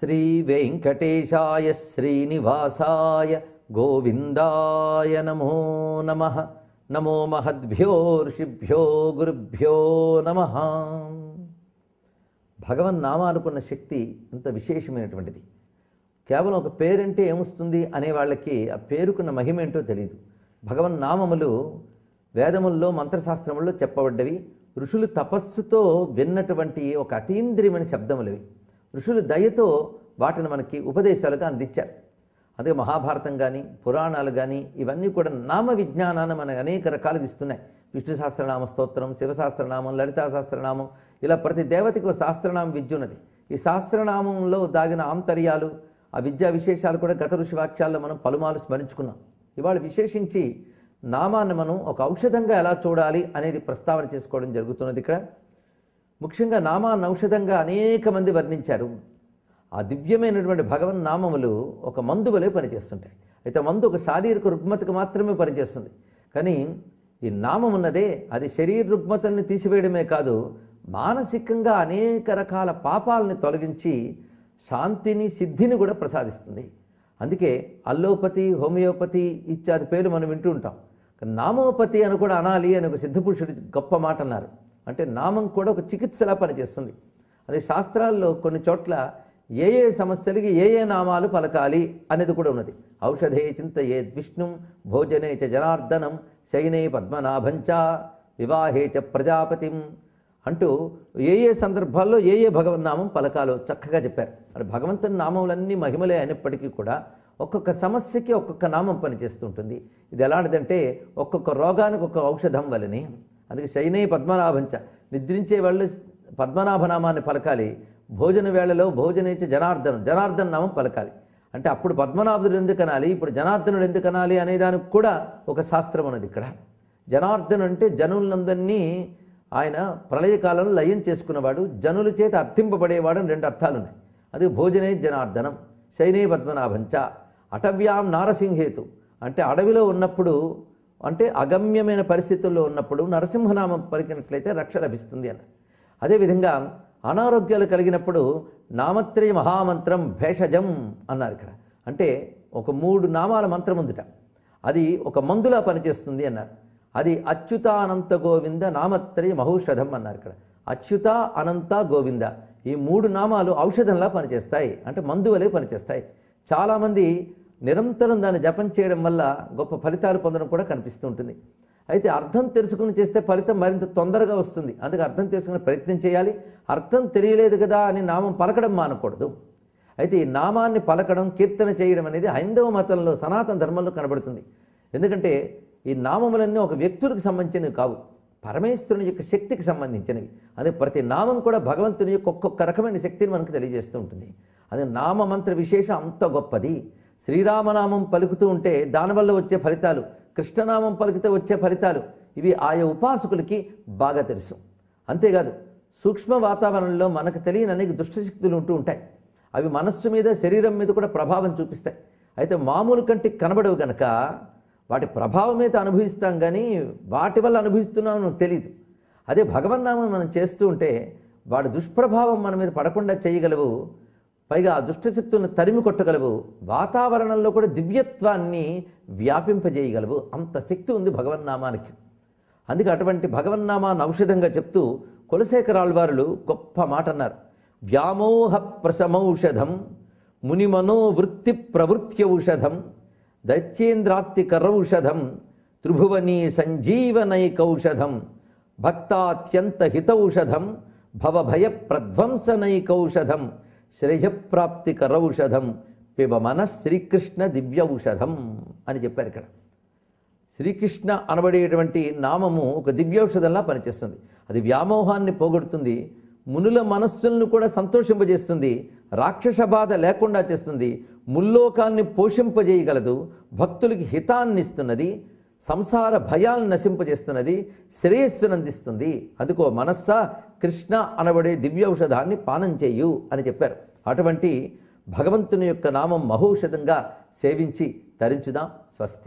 శ్రీ వెంకటేశాయ శ్రీనివాసాయ గోవిందాయ నమో నమ నమో మహద్భ్యో ఋషిభ్యో గురుభ్యో నమ భగవన్నామానుకున్న శక్తి ఎంత విశేషమైనటువంటిది కేవలం ఒక పేరంటే ఏమొస్తుంది అనే వాళ్ళకి ఆ పేరుకున్న మహిమేంటో తెలియదు భగవన్ నామములు వేదముల్లో మంత్రశాస్త్రముల్లో చెప్పబడ్డవి ఋషులు తపస్సుతో విన్నటువంటి ఒక అతీంద్రియమైన శబ్దములవి ఋషులు దయతో వాటిని మనకి ఉపదేశాలుగా అందించారు అందుకే మహాభారతం కానీ పురాణాలు కానీ ఇవన్నీ కూడా నామ విజ్ఞానాన్ని మనకు అనేక రకాలుగా ఇస్తున్నాయి విష్ణు సహస్రనామ స్తోత్రం శివశాస్త్రనామం లలితా సహస్రనామం ఇలా ప్రతి దేవతకి ఒక సహస్రనామం విద్య ఉన్నది ఈ సహస్రనామంలో దాగిన ఆంతర్యాలు ఆ విద్యా విశేషాలు కూడా గత ఋషి వాక్యాల్లో మనం పలుమాలు స్మరించుకున్నాం ఇవాళ విశేషించి నామాన్ని మనం ఒక ఔషధంగా ఎలా చూడాలి అనేది ప్రస్తావన చేసుకోవడం జరుగుతున్నది ఇక్కడ ముఖ్యంగా నామాన్ని ఔషధంగా అనేక మంది వర్ణించారు ఆ దివ్యమైనటువంటి భగవన్ నామములు ఒక మందు వలె పనిచేస్తుంటాయి అయితే మందు ఒక శారీరక రుగ్మతకు మాత్రమే పనిచేస్తుంది కానీ ఈ నామం ఉన్నదే అది శరీర రుగ్మతల్ని తీసివేయడమే కాదు మానసికంగా అనేక రకాల పాపాలని తొలగించి శాంతిని సిద్ధిని కూడా ప్రసాదిస్తుంది అందుకే అల్లోపతి హోమియోపతి ఇత్యాది పేర్లు మనం వింటూ ఉంటాం నామోపతి అని కూడా అనాలి అని ఒక సిద్ధపురుషుడి గొప్ప మాట అన్నారు అంటే నామం కూడా ఒక చికిత్సలా పనిచేస్తుంది అదే శాస్త్రాల్లో కొన్ని చోట్ల ఏ ఏ సమస్యలకి ఏ ఏ నామాలు పలకాలి అనేది కూడా ఉన్నది ఔషధే చింత ఏ విష్ణు భోజనే చ జనార్దనం శయనే పద్మనాభంచ వివాహే చ ప్రజాపతిం అంటూ ఏ ఏ సందర్భాల్లో ఏ ఏ భగవన్నామం పలకాలో చక్కగా చెప్పారు అంటే భగవంతుని నామములన్నీ మహిమలే అయినప్పటికీ కూడా ఒక్కొక్క సమస్యకి ఒక్కొక్క నామం పనిచేస్తుంటుంది ఇది ఎలాంటిదంటే ఒక్కొక్క రోగానికి ఒక ఔషధం వలని అందుకే శయనే పద్మనాభంచ నిద్రించే వాళ్ళు పద్మనాభనామాన్ని పలకాలి భోజన వేళలో భోజనేచ జనార్దనం జనార్దన నామం పలకాలి అంటే అప్పుడు పద్మనాభుడు ఎందుకు అనాలి ఇప్పుడు జనార్దనుడు ఎందుకు అనాలి అనేదానికి కూడా ఒక శాస్త్రం ఉన్నది ఇక్కడ జనార్దను అంటే జనులందరినీ ఆయన ప్రళయకాలంలో లయం చేసుకున్నవాడు జనుల చేత అర్థింపబడేవాడు అని రెండు అర్థాలు ఉన్నాయి అది భోజనే జనార్దనం శైనే పద్మనాభంచ అటవ్యాం నారసింహేతు అంటే అడవిలో ఉన్నప్పుడు అంటే అగమ్యమైన పరిస్థితుల్లో ఉన్నప్పుడు నరసింహనామం పలికినట్లయితే రక్ష లభిస్తుంది అని అదేవిధంగా అనారోగ్యాలు కలిగినప్పుడు నామత్రయ మహామంత్రం భేషజం అన్నారు ఇక్కడ అంటే ఒక మూడు నామాల మంత్రం ఉందిట అది ఒక మందులా పనిచేస్తుంది అన్నారు అది అచ్యుత అనంత గోవింద నామత్రయ మహౌషధం అన్నారు ఇక్కడ అచ్యుత అనంత గోవింద ఈ మూడు నామాలు ఔషధంలా పనిచేస్తాయి అంటే మందువలే పనిచేస్తాయి చాలామంది నిరంతరం దాన్ని జపం చేయడం వల్ల గొప్ప ఫలితాలు పొందడం కూడా కనిపిస్తుంటుంది అయితే అర్థం తెలుసుకుని చేస్తే ఫలితం మరింత తొందరగా వస్తుంది అందుకే అర్థం తెలుసుకునే ప్రయత్నం చేయాలి అర్థం తెలియలేదు కదా అని నామం పలకడం మానకూడదు అయితే ఈ నామాన్ని పలకడం కీర్తన చేయడం అనేది హైందవ మతంలో సనాతన ధర్మంలో కనబడుతుంది ఎందుకంటే ఈ నామములన్నీ ఒక వ్యక్తులకు సంబంధించినవి కావు పరమేశ్వరుని యొక్క శక్తికి సంబంధించినవి అదే ప్రతి నామం కూడా భగవంతుని యొక్క ఒక్కొక్క రకమైన శక్తిని మనకు తెలియజేస్తూ ఉంటుంది అదే నామమంత్ర విశేషం అంత గొప్పది శ్రీరామనామం పలుకుతూ ఉంటే దానివల్ల వచ్చే ఫలితాలు కృష్ణనామం పలికితే వచ్చే ఫలితాలు ఇవి ఆయా ఉపాసకులకి బాగా తెలుసు అంతేకాదు సూక్ష్మ వాతావరణంలో మనకు తెలియని అనేక దుష్టశక్తులు ఉంటూ ఉంటాయి అవి మనస్సు మీద శరీరం మీద కూడా ప్రభావం చూపిస్తాయి అయితే మామూలు కంటే కనబడవు గనక వాటి ప్రభావం అయితే అనుభవిస్తాం కానీ వాటి వల్ల అనుభవిస్తున్నాం మనకు తెలియదు అదే భగవన్నామం మనం చేస్తూ ఉంటే వాడి దుష్ప్రభావం మన మీద పడకుండా చేయగలవు పైగా దుష్టశక్తులను తరిమి కొట్టగలవు వాతావరణంలో కూడా దివ్యత్వాన్ని వ్యాపింపజేయగలవు అంత శక్తి ఉంది భగవన్నామానికి అందుకే అటువంటి భగవన్నామాన్ని ఔషధంగా చెప్తూ కులశేఖరాళ్వారులు గొప్ప మాట అన్నారు వ్యామోహ ప్రశమౌషధం మునిమనోవృత్తి ప్రవృత్త్యౌషధం దైత్యేంద్రార్తికరౌషధం త్రిభువనీ సంజీవనైకౌషధం భక్తాత్యంత హితౌషధం భవభయ ప్రధ్వంసనైకౌషధం శ్రేయప్రాప్తి కరౌషధం మన శ్రీకృష్ణ దివ్య ఔషధం అని చెప్పారు ఇక్కడ శ్రీకృష్ణ అనబడేటువంటి నామము ఒక దివ్యౌషధంలా పనిచేస్తుంది అది వ్యామోహాన్ని పోగొడుతుంది మునుల మనస్సులను కూడా సంతోషింపజేస్తుంది రాక్షస బాధ లేకుండా చేస్తుంది ముల్లోకాన్ని పోషింపజేయగలదు భక్తులకి హితాన్నిస్తున్నది సంసార భయాలను నశింపజేస్తున్నది శ్రేయస్సునందిస్తుంది అందుకో మనస్స కృష్ణ అనబడే దివ్యౌషధాన్ని పానం చేయు అని చెప్పారు అటువంటి భగవంతుని యొక్క నామం మహౌషధంగా సేవించి తరించుదాం స్వస్తి